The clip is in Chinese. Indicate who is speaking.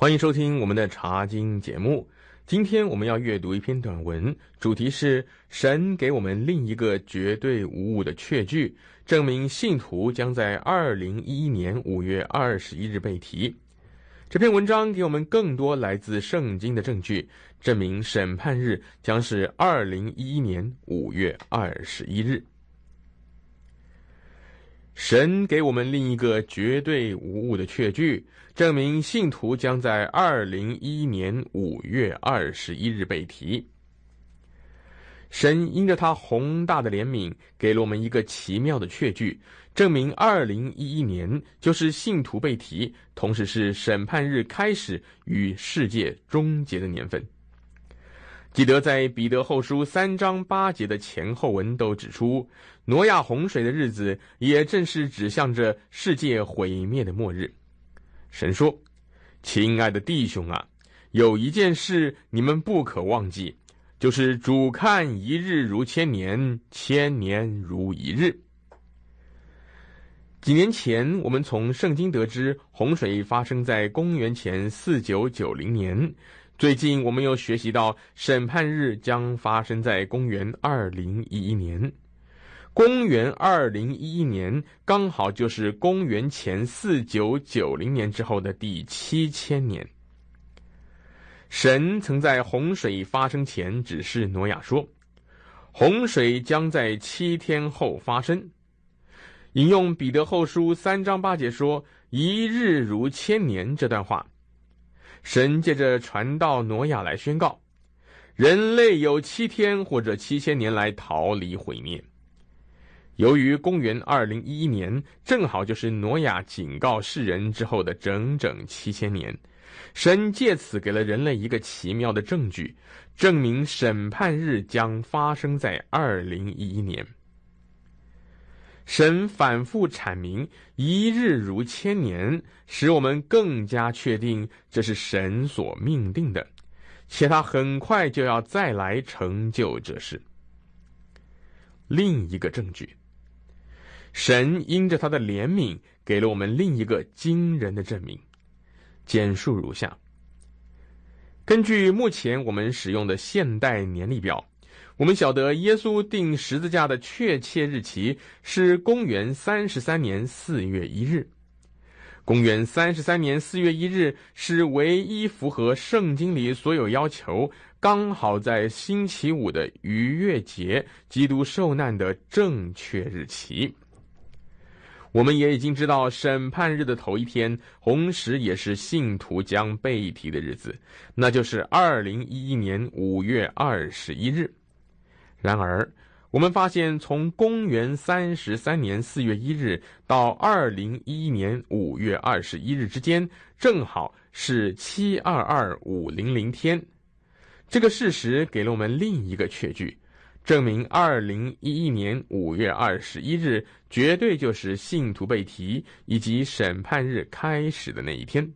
Speaker 1: 欢迎收听我们的茶经节目。今天我们要阅读一篇短文，主题是神给我们另一个绝对无误的确据，证明信徒将在二零一一年五月二十一日被提。这篇文章给我们更多来自圣经的证据，证明审判日将是二零一一年五月二十一日。神给我们另一个绝对无误的确据，证明信徒将在二零一一年五月二十一日被提。神因着他宏大的怜悯，给了我们一个奇妙的确据，证明二零一一年就是信徒被提，同时是审判日开始与世界终结的年份。记得在彼得后书三章八节的前后文都指出，挪亚洪水的日子，也正是指向着世界毁灭的末日。神说：“亲爱的弟兄啊，有一件事你们不可忘记，就是主看一日如千年，千年如一日。”几年前，我们从圣经得知，洪水发生在公元前四九九零年。最近我们又学习到，审判日将发生在公元二零一一年。公元二零一一年刚好就是公元前四九九零年之后的第七千年。神曾在洪水发生前指示挪亚说：“洪水将在七天后发生。”引用彼得后书三章八节说：“一日如千年。”这段话。神借着传道挪亚来宣告，人类有七天或者七千年来逃离毁灭。由于公元二零一一年正好就是挪亚警告世人之后的整整七千年，神借此给了人类一个奇妙的证据，证明审判日将发生在二零一一年。神反复阐明“一日如千年”，使我们更加确定这是神所命定的，且他很快就要再来成就这事。另一个证据，神因着他的怜悯，给了我们另一个惊人的证明。简述如下：根据目前我们使用的现代年历表。我们晓得耶稣定十字架的确切日期是公元三十三年四月一日。公元三十三年四月一日是唯一符合圣经里所有要求，刚好在星期五的逾越节，基督受难的正确日期。我们也已经知道审判日的头一天，同时也是信徒将被提的日子，那就是二零一一年五月二十一日。然而，我们发现，从公元三十三年四月一日到二零一一年五月二十一日之间，正好是七二二五零零天。这个事实给了我们另一个确据，证明二零一一年五月二十一日绝对就是信徒被提以及审判日开始的那一天。